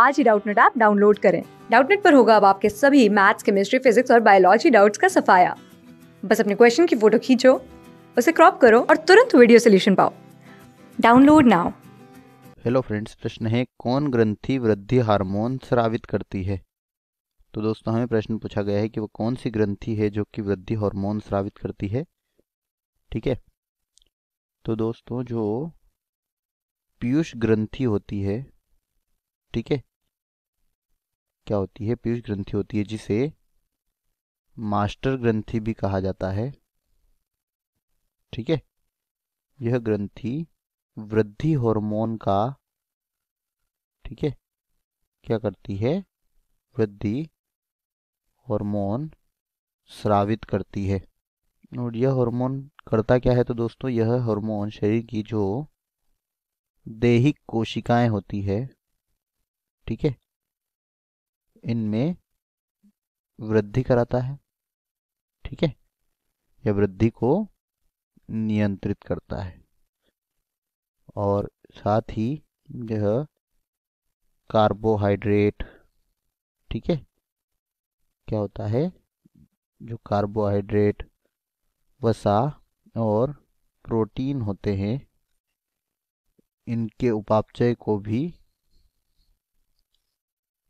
आज ही Doubtnut app download करें डाउटनेट पर होगा अब आपके सभी मैथ्स केमिस्ट्री फिजिक्स और बायोलॉजी डाउट्स का सफाया बस अपने क्वेश्चन की फोटो खींचो उसे क्रॉप करो और तुरंत वीडियो सोल्यूशन पाओ डाउनलोड नाउ हेलो फ्रेंड्स प्रश्न है कौन ग्रंथि वृद्धि हार्मोन स्रावित करती है तो दोस्तों हमें प्रश्न पूछा गया है कि वो कौन सी ग्रंथि है जो कि वृद्धि हार्मोन स्रावित करती है ठीक है तो दोस्तों जो पीयूष ग्रंथि होती है ठीक है क्या होती है पीयूष ग्रंथि होती है जिसे मास्टर ग्रंथि भी कहा जाता है ठीक है यह ग्रंथि वृद्धि हार्मोन का ठीक है क्या करती है वृद्धि हार्मोन स्रावित करती है और यह हार्मोन करता क्या है तो दोस्तों यह हार्मोन शरीर की जो देहिक कोशिकाएं होती है ठीक है इनमें वृद्धि कराता है ठीक है या वृद्धि को नियंत्रित करता है और साथ ही यह कार्बोहाइड्रेट ठीक है क्या होता है जो कार्बोहाइड्रेट वसा और प्रोटीन होते हैं इनके उपापचय को भी